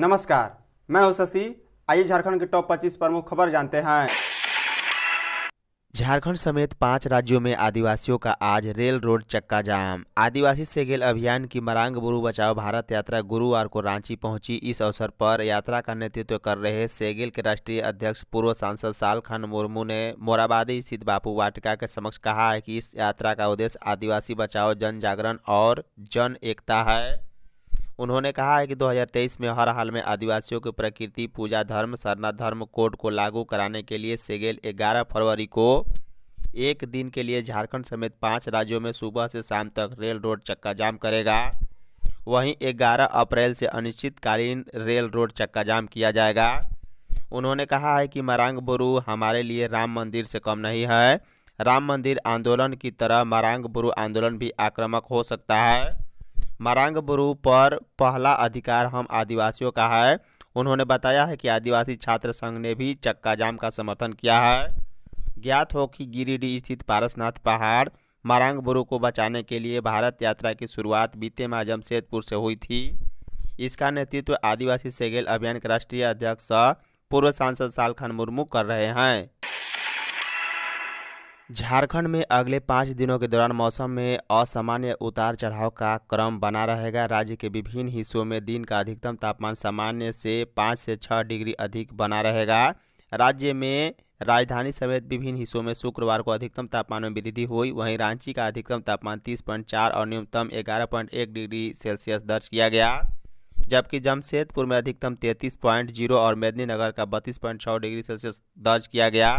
नमस्कार मैं हूं शशि आइए झारखंड के टॉप 25 प्रमुख खबर जानते हैं झारखंड समेत पांच राज्यों में आदिवासियों का आज रेल रोड चक्का जाम आदिवासी सेगेल अभियान की मरांग बुरु बचाओ भारत यात्रा गुरुवार को रांची पहुंची इस अवसर पर यात्रा का नेतृत्व कर रहे सेगेल के राष्ट्रीय अध्यक्ष पूर्व सांसद साल खान मुर्मू ने मोराबादी स्थित बापू वाटिका के समक्ष कहा है कि इस यात्रा का उद्देश्य आदिवासी बचाओ जन जागरण और जन एकता है उन्होंने कहा है कि 2023 में हर हाल में आदिवासियों के प्रकृति पूजा धर्म सरना धर्म कोड को लागू कराने के लिए सेगेल 11 फरवरी को एक दिन के लिए झारखंड समेत पाँच राज्यों में सुबह से शाम तक रेल रोड चक्का जाम करेगा वहीं 11 अप्रैल से अनिश्चितकालीन रेल रोड चक्का जाम किया जाएगा उन्होंने कहा है कि मरांग बुरू हमारे लिए राम मंदिर से कम नहीं है राम मंदिर आंदोलन की तरह मरांग बुरू आंदोलन भी आक्रामक हो सकता है मारांग ब्रू पर पहला अधिकार हम आदिवासियों का है उन्होंने बताया है कि आदिवासी छात्र संघ ने भी चक्का जाम का समर्थन किया है ज्ञात हो कि गिरिडीह स्थित पारसनाथ पहाड़ मारांग ब्रू को बचाने के लिए भारत यात्रा की शुरुआत बीते माह जमशेदपुर से हुई थी इसका नेतृत्व आदिवासी सेगेल अभियान के राष्ट्रीय अध्यक्ष पूर्व सांसद सालखान मुर्मू कर रहे हैं झारखंड में अगले पाँच दिनों के दौरान मौसम में असामान्य उतार चढ़ाव का क्रम बना रहेगा राज्य के विभिन्न हिस्सों में दिन का अधिकतम तापमान सामान्य से पाँच से छः डिग्री अधिक बना रहेगा राज्य में राजधानी समेत विभिन्न हिस्सों में शुक्रवार को अधिकतम तापमान में वृद्धि हुई वहीं रांची का अधिकतम तापमान 30.4 और न्यूनतम 11.1 डिग्री सेल्सियस दर्ज किया गया जबकि जमशेदपुर में अधिकतम 33.0 और मेदिनीनगर का 32.6 डिग्री सेल्सियस दर्ज किया गया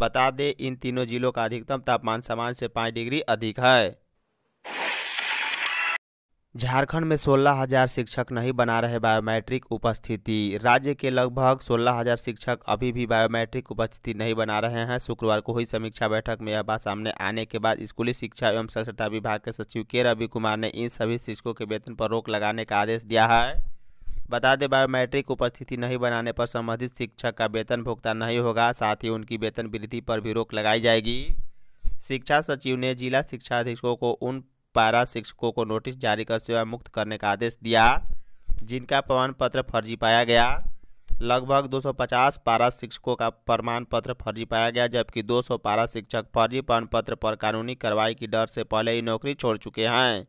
बता दें इन तीनों जिलों का अधिकतम तापमान सामान्य से पाँच डिग्री अधिक है झारखंड में सोलह हजार शिक्षक नहीं बना रहे बायोमेट्रिक उपस्थिति राज्य के लगभग सोलह हजार शिक्षक अभी भी बायोमेट्रिक उपस्थिति नहीं बना रहे हैं शुक्रवार को हुई समीक्षा बैठक में यह बात सामने आने के बाद स्कूली शिक्षा एवं साक्षरता विभाग के सचिव के रवि कुमार ने इन सभी शिक्षकों के वेतन पर रोक लगाने का आदेश दिया है बता दें बायोमेट्रिक उपस्थिति नहीं बनाने पर संबंधित शिक्षक का वेतन भुगतान नहीं होगा साथ ही उनकी वेतन वृद्धि पर भी रोक लगाई जाएगी शिक्षा सचिव ने जिला शिक्षा अधीक्षकों को उन पारा शिक्षकों को नोटिस जारी कर सेवा मुक्त करने का आदेश दिया जिनका प्रमाण पत्र फर्जी पाया गया लगभग 250 पारा शिक्षकों का प्रमाण पत्र फर्जी पाया गया जबकि 200 पारा शिक्षक फर्जी प्रमाण पत्र पर कानूनी कार्रवाई की डर से पहले ही नौकरी छोड़ चुके हैं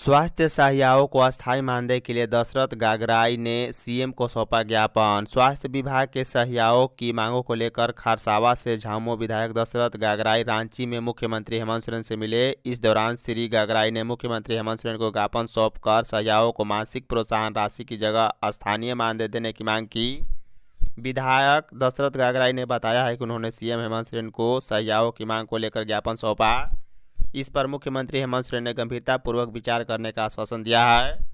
स्वास्थ्य सहायकों को अस्थायी मानदेय के लिए दशरथ गागराई ने सीएम को सौंपा ज्ञापन स्वास्थ्य विभाग के सहायकों की मांगों को लेकर खारसावा से झामो विधायक दशरथ गागराई रांची में मुख्यमंत्री हेमंत सोरेन से मिले इस दौरान श्री गागराई ने मुख्यमंत्री हेमंत सोरेन को ज्ञापन कर सहायकों को मासिक प्रोत्साहन राशि की जगह स्थानीय मानदेय देने की मांग की विधायक दशरथ गागराई ने बताया है कि उन्होंने सीएम हेमंत सोरेन को सहायकों की मांग को लेकर ज्ञापन सौंपा इस पर मुख्यमंत्री हेमंत सोरेन ने गंभीरतापूर्वक विचार करने का आश्वासन दिया है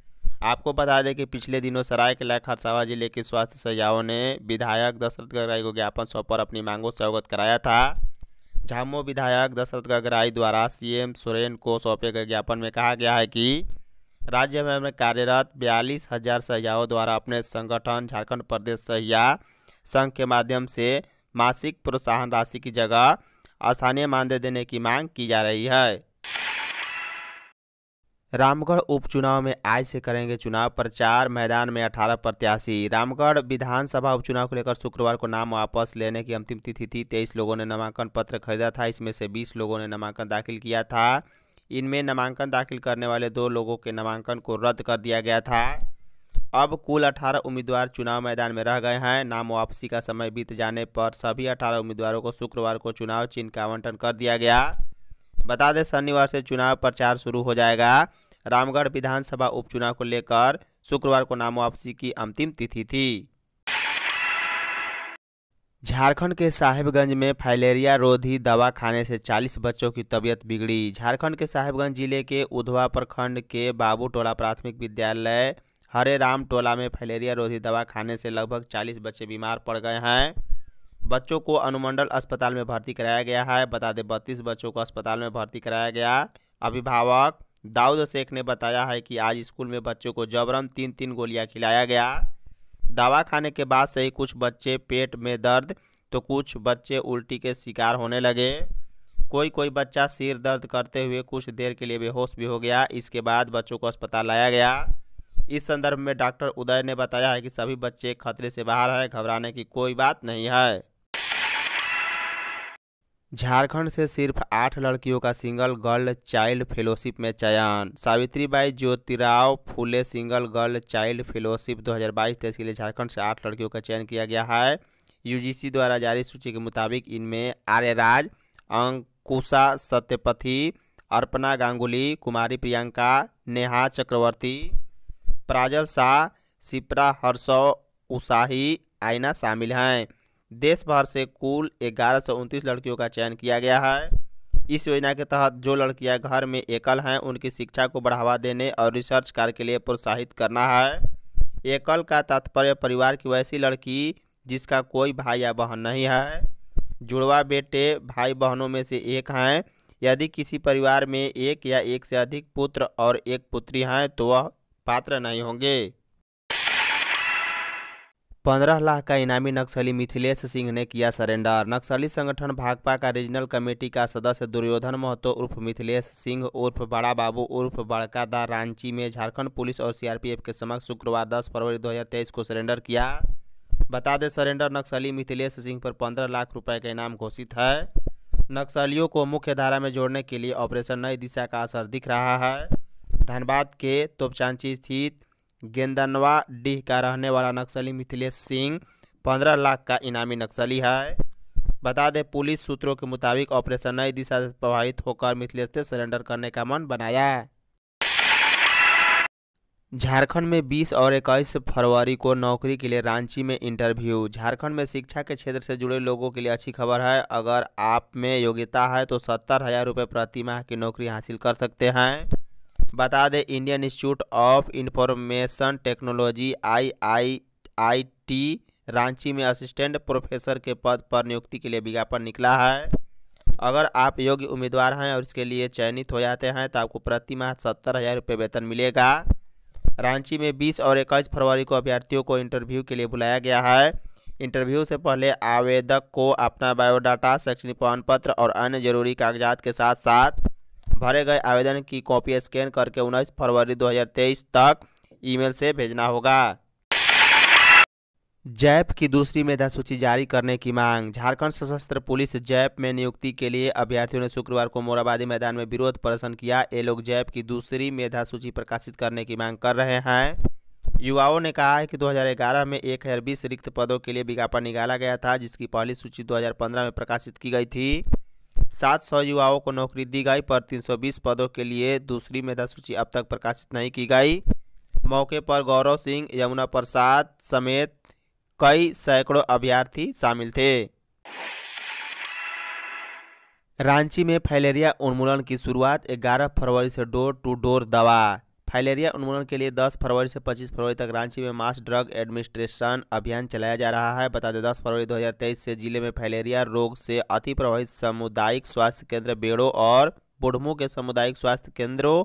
आपको बता दें कि पिछले दिनों लायक खरसावा जिले के स्वास्थ्य सजाओं ने विधायक दशरथ गगराई को ज्ञापन सौंपकर अपनी मांगों से अवगत कराया था झामो विधायक दशरथ गगराई द्वारा सीएम सोरेन को सौंपे गए ज्ञापन में कहा गया है कि राज्य में कार्यरत बयालीस हज़ार सहियाओं द्वारा अपने संगठन झारखंड प्रदेश सहिया संघ के माध्यम से मासिक प्रोत्साहन राशि की जगह स्थानीय मानदेय देने की मांग की जा रही है रामगढ़ उपचुनाव में आज से करेंगे चुनाव प्रचार मैदान में अठारह प्रत्याशी रामगढ़ विधानसभा उपचुनाव को लेकर शुक्रवार को नाम वापस लेने की अंतिम तिथि थी तेईस लोगों ने नामांकन पत्र खरीदा था इसमें से बीस लोगों ने नामांकन दाखिल किया था इनमें नामांकन दाखिल करने वाले दो लोगों के नामांकन को रद्द कर दिया गया था अब कुल 18 उम्मीदवार चुनाव मैदान में रह गए हैं नाम वापसी का समय बीत जाने पर सभी 18 उम्मीदवारों को शुक्रवार को चुनाव चिन्ह का आवंटन कर दिया गया बता दें शनिवार से चुनाव प्रचार शुरू हो जाएगा रामगढ़ विधानसभा उपचुनाव को लेकर शुक्रवार को नाम वापसी की अंतिम तिथि थी झारखंड के साहिबगंज में फाइलेरिया रोधी दवा खाने से 40 बच्चों की तबीयत बिगड़ी झारखंड के साहिबगंज जिले के उधवा प्रखंड के बाबू टोला प्राथमिक विद्यालय हरे राम टोला में फैलेरिया रोधी दवा खाने से लगभग 40 बच्चे बीमार पड़ गए हैं बच्चों को अनुमंडल अस्पताल में भर्ती कराया गया है बता दें बत्तीस बच्चों को अस्पताल में भर्ती कराया गया अभिभावक दाऊद शेख ने बताया है कि आज स्कूल में बच्चों को जबरन तीन तीन गोलियां खिलाया गया दवा खाने के बाद से ही कुछ बच्चे पेट में दर्द तो कुछ बच्चे उल्टी के शिकार होने लगे कोई कोई बच्चा सिर दर्द करते हुए कुछ देर के लिए बेहोश भी हो गया इसके बाद बच्चों को अस्पताल लाया गया इस संदर्भ में डॉक्टर उदय ने बताया है कि सभी बच्चे खतरे से बाहर हैं घबराने की कोई बात नहीं है झारखंड से सिर्फ आठ लड़कियों का सिंगल गर्ल चाइल्ड फेलोशिप में चयन Savitri Bai Jyotirao Phule single girl child fellowship 2022 तेईस के लिए झारखंड से आठ लड़कियों का चयन किया गया है यूजीसी द्वारा जारी सूची के मुताबिक इनमें आर्यराज अंकुशा सत्यपथी अर्पणा गांगुली कुमारी प्रियंका नेहा चक्रवर्ती प्राजल शाह सिप्रा हर्षव उषाही आयना शामिल हैं देश भर से कुल ग्यारह सौ उनतीस लड़कियों का चयन किया गया है इस योजना के तहत जो लड़कियां घर में एकल हैं उनकी शिक्षा को बढ़ावा देने और रिसर्च कार्य के लिए प्रोत्साहित करना है एकल का तात्पर्य परिवार की वैसी लड़की जिसका कोई भाई या बहन नहीं है जुड़वा बेटे भाई बहनों में से एक हैं यदि किसी परिवार में एक या एक से अधिक पुत्र और एक पुत्री हैं तो वह पात्र नहीं होंगे पंद्रह लाख का इनामी नक्सली मिथिलेश सिंह ने किया सरेंडर नक्सली संगठन भाकपा का रीजनल कमेटी का सदस्य दुर्योधन महतो उर्फ मिथिलेश सिंह उर्फ बड़ा बाबू उर्फ बड़का दा रांची में झारखंड पुलिस और सीआरपीएफ के समक्ष शुक्रवार 10 फरवरी 2023 को सरेंडर किया बता दें सरेंडर नक्सली मिथिलेश सिंह पर पंद्रह लाख रुपये का इनाम घोषित है नक्सलियों को मुख्य धारा में जोड़ने के लिए ऑपरेशन नई दिशा का असर दिख रहा है धनबाद के तोपचांची स्थित गेंदनवा डीह का रहने वाला नक्सली मिथिलेश सिंह पंद्रह लाख का इनामी नक्सली है बता दें पुलिस सूत्रों के मुताबिक ऑपरेशन नई दिशा से प्रभावित होकर मिथिलेश से सरेंडर करने का मन बनाया है झारखंड में 20 और 21 फरवरी को नौकरी के लिए रांची में इंटरव्यू झारखंड में शिक्षा के क्षेत्र से जुड़े लोगों के लिए अच्छी खबर है अगर आप में योग्यता है तो सत्तर हज़ार रुपये प्रति माह की नौकरी हासिल कर सकते हैं बता दें Indian Institute of Information Technology I I I T Ranchi में असिस्टेंट प्रोफेसर के पद पर नियुक्ति के लिए विज्ञापन निकला है अगर आप योग्य उम्मीदवार हैं और इसके लिए चयनित हो जाते हैं तो आपको प्रति माह सत्तर हज़ार रुपये वेतन मिलेगा रांची में 20 और इक्कीस फरवरी को अभ्यर्थियों को इंटरव्यू के लिए बुलाया गया है इंटरव्यू से पहले आवेदक को अपना बायोडाटा शैक्षणिक प्रमाण पत्र और अन्य जरूरी कागजात के साथ साथ भरे गए आवेदन की कॉपी स्कैन करके उन्नीस फरवरी 2023 तक ईमेल से भेजना होगा जैप की दूसरी मेधा सूची जारी करने की मांग झारखंड सशस्त्र पुलिस जैप में नियुक्ति के लिए अभ्यर्थियों ने शुक्रवार को मोराबादी मैदान में विरोध प्रदर्शन किया ये लोग जैप की दूसरी मेधा सूची प्रकाशित करने की मांग कर रहे हैं युवाओं ने कहा है कि 2011 में एक हज़ार रिक्त पदों के लिए विज्ञापन निकाला गया था जिसकी पहली सूची दो में प्रकाशित की गई थी सात सौ युवाओं को नौकरी दी गई पर 320 पदों के लिए दूसरी मेधा सूची अब तक प्रकाशित नहीं की गई मौके पर गौरव सिंह यमुना प्रसाद समेत कई सैकड़ों अभ्यर्थी शामिल थे रांची में फैलेरिया उन्मूलन की शुरुआत 11 फरवरी से डोर टू डोर दवा फाइलेरिया उन्मूलन के लिए 10 फरवरी से 25 फरवरी तक रांची में मास ड्रग एडमिनिस्ट्रेशन अभियान चलाया जा रहा है बता दें 10 फरवरी 2023 से जिले में फाइलेरिया रोग से अति प्रभावित सामुदायिक स्वास्थ्य केंद्र बेड़ो और बुढ़मू के सामुदायिक स्वास्थ्य केंद्रों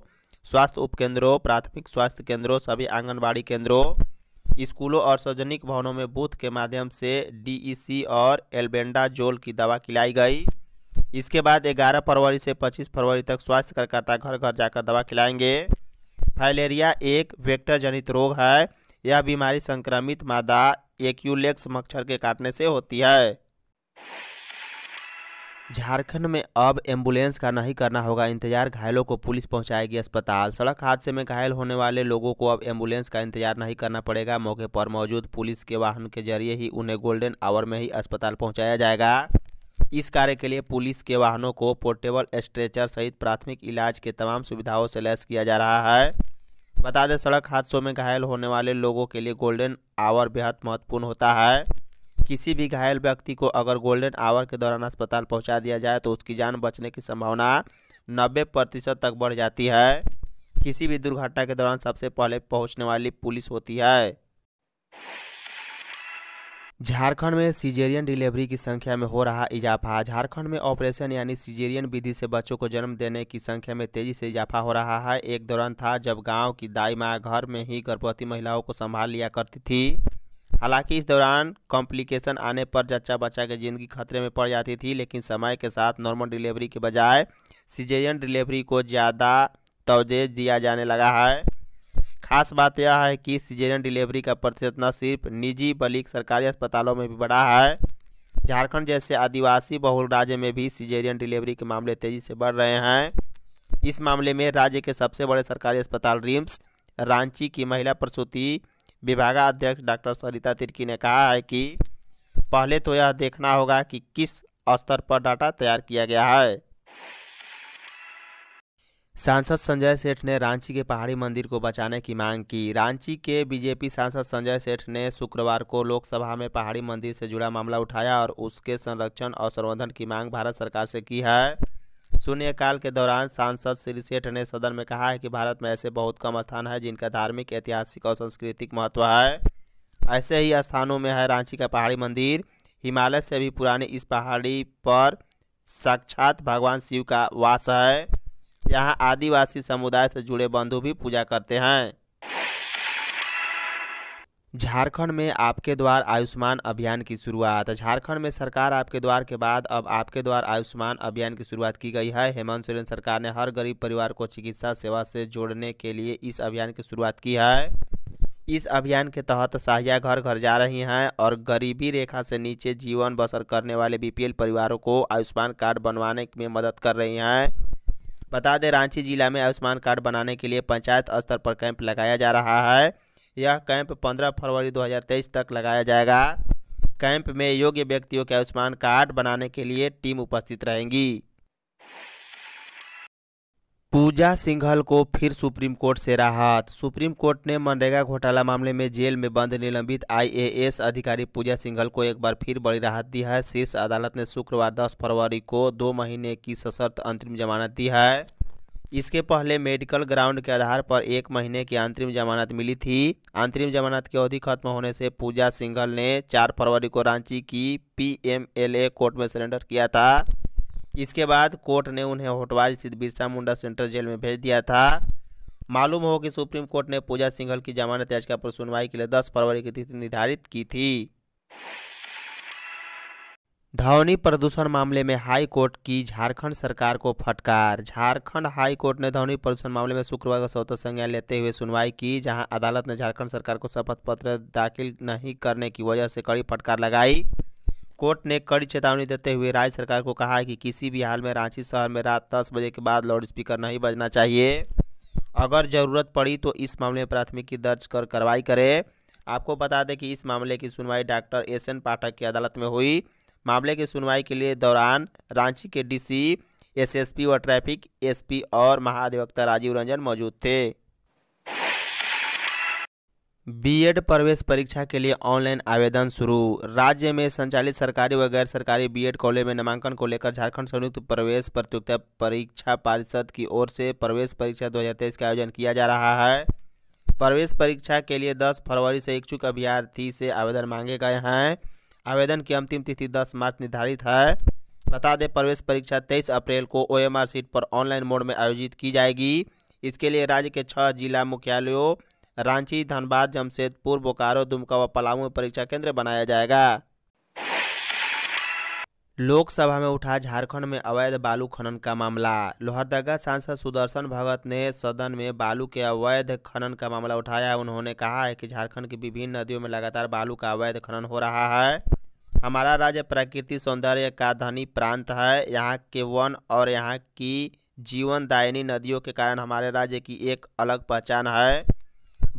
स्वास्थ्य उपकेंद्रों प्राथमिक स्वास्थ्य केंद्रों सभी आंगनबाड़ी केंद्रों स्कूलों और सार्वजनिक भवनों में बूथ के माध्यम से डीईसी e और एल्बेंडाजोल की दवा खिलाई गई इसके बाद 11 फरवरी से 25 फरवरी तक स्वास्थ्य कार्यकर्ता घर घर जाकर दवा खिलाएंगे फाइलेरिया एक वेक्टर जनित रोग है यह बीमारी संक्रमित मादा एक्यूलेक्स मच्छर के काटने से होती है झारखंड में अब एम्बुलेंस का नहीं करना होगा इंतजार घायलों को पुलिस पहुंचाएगी अस्पताल सड़क हादसे में घायल होने वाले लोगों को अब एम्बुलेंस का इंतजार नहीं करना पड़ेगा मौके पर मौजूद पुलिस के वाहन के जरिए ही उन्हें गोल्डन आवर में ही अस्पताल पहुंचाया जाएगा इस कार्य के लिए पुलिस के वाहनों को पोर्टेबल स्ट्रेचर सहित प्राथमिक इलाज के तमाम सुविधाओं से लैस किया जा रहा है बता दें सड़क हादसों में घायल होने वाले लोगों के लिए गोल्डन आवर बेहद महत्वपूर्ण होता है किसी भी घायल व्यक्ति को अगर गोल्डन आवर के दौरान अस्पताल पहुंचा दिया जाए तो उसकी जान बचने की संभावना नब्बे प्रतिशत तक बढ़ जाती है किसी भी दुर्घटना के दौरान सबसे पहले पहुंचने वाली पुलिस होती है झारखंड में सीजेरियन डिलीवरी की संख्या में हो रहा इजाफा झारखंड में ऑपरेशन यानी सीजेरियन विधि से बच्चों को जन्म देने की संख्या में तेजी से इजाफा हो रहा है एक दौरान था जब गांव की दाई माँ घर में ही गर्भवती महिलाओं को संभाल लिया करती थी हालांकि इस दौरान कॉम्प्लिकेशन आने पर जच्चा बच्चा की ज़िंदगी खतरे में पड़ जाती थी लेकिन समय के साथ नॉर्मल डिलीवरी के बजाय सीजेरियन डिलीवरी को ज़्यादा तोजेज दिया जाने लगा है खास बात यह है कि सीजेरियन डिलीवरी का प्रतिशत न सिर्फ निजी बल्कि सरकारी अस्पतालों में भी बढ़ा है झारखंड जैसे आदिवासी बहुल राज्य में भी सीजेरियन डिलीवरी के मामले तेजी से बढ़ रहे हैं इस मामले में राज्य के सबसे बड़े सरकारी अस्पताल रिम्स रांची की महिला प्रसूति विभागाध्यक्ष डॉक्टर सरिता तिर्की ने कहा है कि पहले तो यह देखना होगा कि किस स्तर पर डाटा तैयार किया गया है सांसद संजय सेठ ने रांची के पहाड़ी मंदिर को बचाने की मांग की रांची के बीजेपी सांसद संजय सेठ ने शुक्रवार को लोकसभा में पहाड़ी मंदिर से जुड़ा मामला उठाया और उसके संरक्षण और संवर्धन की मांग भारत सरकार से की है शून्यकाल के दौरान सांसद श्री सेठ ने सदन में कहा है कि भारत में ऐसे बहुत कम स्थान है जिनका धार्मिक ऐतिहासिक और सांस्कृतिक महत्व है ऐसे ही स्थानों में है रांची का पहाड़ी मंदिर हिमालय से भी पुरानी इस पहाड़ी पर साक्षात भगवान शिव का वास है यहाँ आदिवासी समुदाय से जुड़े बंधु भी पूजा करते हैं झारखंड में आपके द्वार आयुष्मान अभियान की शुरुआत झारखंड में सरकार आपके द्वार के बाद अब आपके द्वार आयुष्मान अभियान की शुरुआत की गई है हेमंत सोरेन सरकार ने हर गरीब परिवार को चिकित्सा सेवा से जोड़ने के लिए इस अभियान की शुरुआत की है इस अभियान के तहत सहाया घर घर जा रही हैं और गरीबी रेखा से नीचे जीवन बसर करने वाले बीपीएल परिवारों को आयुष्मान कार्ड बनवाने में मदद कर रही हैं बता दें रांची जिला में आयुष्मान कार्ड बनाने के लिए पंचायत स्तर पर कैंप लगाया जा रहा है यह कैंप 15 फरवरी 2023 तक लगाया जाएगा कैंप में योग्य व्यक्तियों के आयुष्मान कार्ड बनाने के लिए टीम उपस्थित रहेंगी पूजा सिंघल को फिर सुप्रीम कोर्ट से राहत सुप्रीम कोर्ट ने मनरेगा घोटाला मामले में जेल में बंद निलंबित आईएएस अधिकारी पूजा सिंघल को एक बार फिर बड़ी राहत दी है शीर्ष अदालत ने शुक्रवार 10 फरवरी को दो महीने की सशर्त अंतरिम जमानत दी है इसके पहले मेडिकल ग्राउंड के आधार पर एक महीने की अंतरिम जमानत मिली थी अंतरिम जमानत की अवधि खत्म होने से पूजा सिंघल ने चार फरवरी को रांची की पी कोर्ट में सरेंडर किया था इसके बाद कोर्ट ने उन्हें होटवाल स्थित बिरसा मुंडा सेंट्रल जेल में भेज दिया था मालूम हो कि सुप्रीम कोर्ट ने पूजा सिंघल की जमानत याचिका पर सुनवाई के लिए 10 फरवरी की तिथि निर्धारित की थी ध्वनि प्रदूषण मामले में हाई कोर्ट की झारखंड सरकार को फटकार झारखंड हाई कोर्ट ने ध्वनि प्रदूषण मामले में शुक्रवार का स्वतः संज्ञान लेते हुए सुनवाई की जहां अदालत ने झारखंड सरकार को शपथ पत्र दाखिल नहीं करने की वजह से कड़ी फटकार लगाई कोर्ट ने कड़ी चेतावनी देते हुए राज्य सरकार को कहा है कि किसी भी हाल में रांची शहर में रात दस बजे के बाद लाउड स्पीकर नहीं बजना चाहिए अगर ज़रूरत पड़ी तो इस मामले में प्राथमिकी दर्ज कर कार्रवाई करें आपको बता दें कि इस मामले की सुनवाई डॉक्टर एस एन पाठक की अदालत में हुई मामले की सुनवाई के लिए दौरान रांची के डीसी एसएसपी व ट्रैफिक एसपी और महाधिवक्ता राजीव रंजन मौजूद थे बीएड प्रवेश परीक्षा के लिए ऑनलाइन आवेदन शुरू राज्य में संचालित सरकारी व गैर सरकारी बीएड कॉलेज में नामांकन को लेकर झारखंड संयुक्त प्रवेश प्रतियोगिता परीक्षा परिषद की ओर से प्रवेश परीक्षा 2023 का आयोजन किया जा रहा है प्रवेश परीक्षा के लिए 10 फरवरी से इच्छुक अभ्यर्थी से आवेदन मांगे गए हैं आवेदन की अंतिम तिथि दस मार्च निर्धारित है बता दें प्रवेश परीक्षा तेईस अप्रैल को ओ सीट पर ऑनलाइन मोड में आयोजित की जाएगी इसके लिए राज्य के छः जिला मुख्यालयों रांची धनबाद जमशेदपुर बोकारो दुमका व पलामू में परीक्षा केंद्र बनाया जाएगा लोकसभा में उठा झारखंड में अवैध बालू खनन का मामला लोहरदगा सांसद सुदर्शन भगत ने सदन में बालू के अवैध खनन का मामला उठाया उन्होंने कहा है कि झारखंड की विभिन्न नदियों में लगातार बालू का अवैध खनन हो रहा है हमारा राज्य प्रकृति सौंदर्य का धनी प्रांत है यहाँ के वन और यहाँ की जीवनदायिनी नदियों के कारण हमारे राज्य की एक अलग पहचान है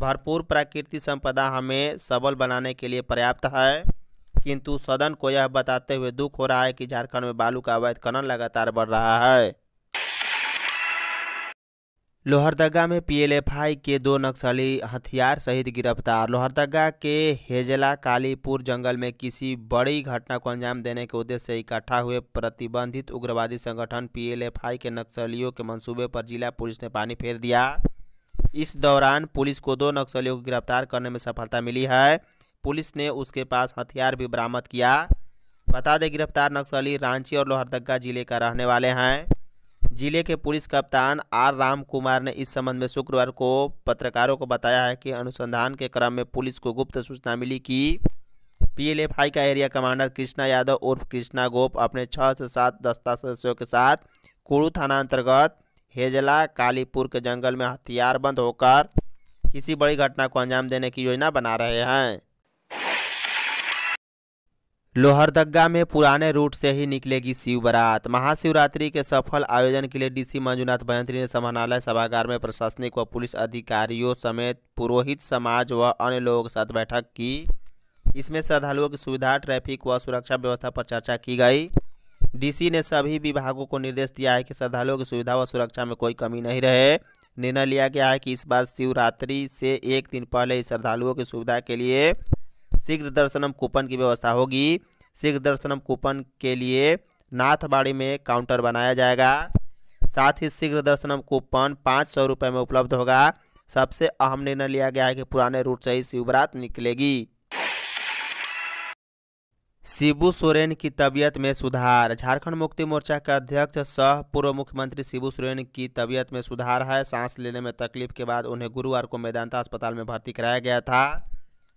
भरपूर प्राकृतिक संपदा हमें सबल बनाने के लिए पर्याप्त है किंतु सदन को यह बताते हुए दुख हो रहा है कि झारखंड में बालू का अवैध खनन लगातार बढ़ रहा है लोहरदगा में पीएलएफआई के दो नक्सली हथियार सहित गिरफ्तार लोहरदगा के हेजला कालीपुर जंगल में किसी बड़ी घटना को अंजाम देने के उद्देश्य से इकट्ठा हुए प्रतिबंधित उग्रवादी संगठन पीएलएफआई के नक्सलियों के मंसूबे पर जिला पुलिस ने पानी फेर दिया इस दौरान पुलिस को दो नक्सलियों को गिरफ्तार करने में सफलता मिली है पुलिस ने उसके पास हथियार भी बरामद किया बता दें गिरफ्तार नक्सली रांची और लोहरदगा जिले का रहने वाले हैं जिले के पुलिस कप्तान आर राम कुमार ने इस संबंध में शुक्रवार को पत्रकारों को बताया है कि अनुसंधान के क्रम में पुलिस को गुप्त सूचना मिली कि पीएलएफआई का एरिया कमांडर कृष्णा यादव उर्फ कृष्णा गोप अपने छः से सात दस्ता सदस्यों के साथ कुड़ू थाना अंतर्गत हेजला कालीपुर के जंगल में हथियारबंद होकर किसी बड़ी घटना को अंजाम देने की योजना बना रहे हैं लोहरदगा में पुराने रूट से ही निकलेगी शिव बारात महाशिवरात्रि के सफल आयोजन के लिए डीसी मंजूनाथ भयंत्री ने समाहरणालय सभागार में प्रशासनिक व पुलिस अधिकारियों समेत पुरोहित समाज व अन्य लोगों के साथ बैठक की इसमें श्रद्धालुओं की सुविधा ट्रैफिक व सुरक्षा व्यवस्था पर चर्चा की गई डीसी ने सभी विभागों को निर्देश दिया है कि श्रद्धालुओं की सुविधा व सुरक्षा में कोई कमी नहीं रहे निर्णय लिया गया है कि इस बार शिवरात्रि से एक दिन पहले ही श्रद्धालुओं की सुविधा के लिए शीघ्र दर्शनम कूपन की व्यवस्था होगी शीघ्र दर्शनम कूपन के लिए नाथबाड़ी में काउंटर बनाया जाएगा साथ ही शीघ्र दर्शनम कूपन पाँच सौ रुपये में उपलब्ध होगा सबसे अहम निर्णय लिया गया है कि पुराने रूट से ही शिवरात निकलेगी शिबू सोरेन की तबीयत में सुधार झारखंड मुक्ति मोर्चा के अध्यक्ष सह पूर्व मुख्यमंत्री शिबू सोरेन की तबीयत में सुधार है सांस लेने में तकलीफ के बाद उन्हें गुरुवार को मेदांता अस्पताल में भर्ती कराया गया था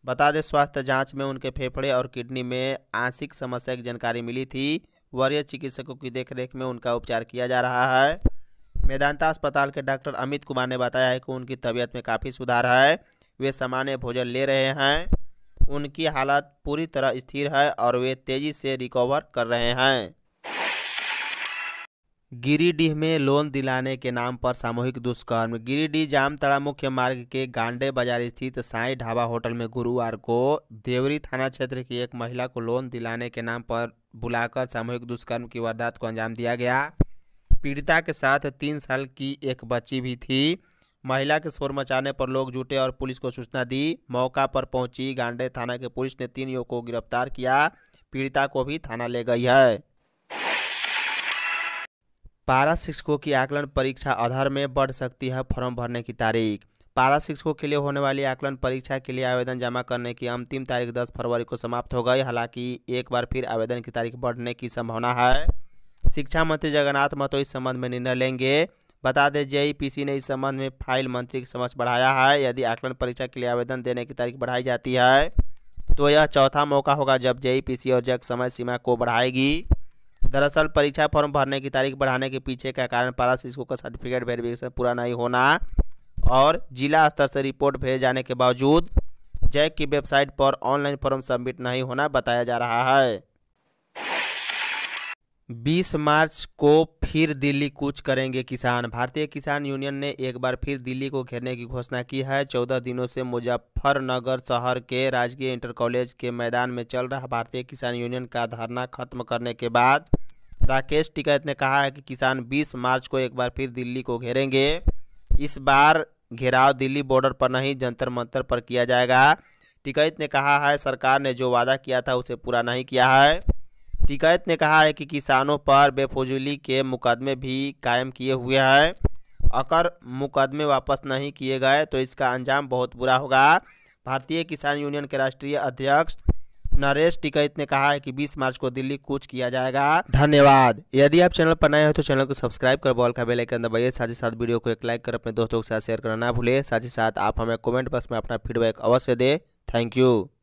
बता दें स्वास्थ्य जांच में उनके फेफड़े और किडनी में आंशिक समस्या की जानकारी मिली थी वरीय चिकित्सकों की देखरेख में उनका उपचार किया जा रहा है मेदांता अस्पताल के डॉक्टर अमित कुमार ने बताया है कि उनकी तबीयत में काफ़ी सुधार है वे सामान्य भोजन ले रहे हैं उनकी हालत पूरी तरह स्थिर है और वे तेजी से रिकवर कर रहे हैं गिरिडीह में लोन दिलाने के नाम पर सामूहिक दुष्कर्म गिरिडीह जामतड़ा मुख्य मार्ग के गांडे बाजार स्थित साई ढाबा होटल में गुरुवार को देवरी थाना क्षेत्र की एक महिला को लोन दिलाने के नाम पर बुलाकर सामूहिक दुष्कर्म की वारदात को अंजाम दिया गया पीड़िता के साथ तीन साल की एक बच्ची भी थी महिला के शोर मचाने पर लोग जुटे और पुलिस को सूचना दी मौका पर पहुंची गांडे थाना के पुलिस ने तीन युवकों को गिरफ्तार किया पीड़िता को भी थाना ले गई है पारा शिक्षकों की आकलन परीक्षा आधार में बढ़ सकती है फॉर्म भरने की तारीख पारा शिक्षकों के लिए होने वाली आकलन परीक्षा के लिए आवेदन जमा करने की अंतिम तारीख 10 फरवरी को समाप्त हो गई हालांकि एक बार फिर आवेदन की तारीख बढ़ने की संभावना है शिक्षा मंत्री जगन्नाथ महतो इस संबंध में निर्णय लेंगे बता दें जेईपीसी ने इस संबंध में फाइल मंत्री के समक्ष बढ़ाया है यदि आकलन परीक्षा के लिए आवेदन देने की तारीख बढ़ाई जाती है तो यह चौथा मौका होगा जब जेईपीसी और जग समय सीमा को बढ़ाएगी दरअसल परीक्षा फॉर्म भरने की तारीख बढ़ाने के पीछे का कारण पारा शिक्षकों का सर्टिफिकेट वेरिफिकेशन पूरा नहीं होना और जिला स्तर से रिपोर्ट भेजे जाने के बावजूद जैक की वेबसाइट पर ऑनलाइन फॉर्म सबमिट नहीं होना बताया जा रहा है 20 मार्च को फिर दिल्ली कूच करेंगे किसान भारतीय किसान यूनियन ने एक बार फिर दिल्ली को घेरने की घोषणा की है चौदह दिनों से मुजफ्फरनगर शहर के राजकीय इंटर कॉलेज के मैदान में चल रहा भारतीय किसान यूनियन का धरना खत्म करने के बाद राकेश टिकैत ने कहा है कि किसान 20 मार्च को एक बार फिर दिल्ली को घेरेंगे इस बार घेराव दिल्ली बॉर्डर पर नहीं जंतर मंतर पर किया जाएगा टिकैत ने कहा है सरकार ने जो वादा किया था उसे पूरा नहीं किया है टिकैत ने कहा है कि किसानों पर बेफजूली के मुकदमे भी कायम किए हुए हैं अगर मुकदमे वापस नहीं किए गए तो इसका अंजाम बहुत बुरा होगा भारतीय किसान यूनियन के राष्ट्रीय अध्यक्ष नरेश टिकैत ने कहा है कि 20 मार्च को दिल्ली कूच किया जाएगा धन्यवाद यदि आप चैनल पर नए हो तो चैनल को सब्सक्राइब कर बॉल का बेल आइकन दबाइए साथ ही साथ वीडियो को एक लाइक कर अपने दोस्तों के साथ शेयर करना ना भूलें साथ ही साथ आप हमें कमेंट बॉक्स में अपना फीडबैक अवश्य दे थैंक यू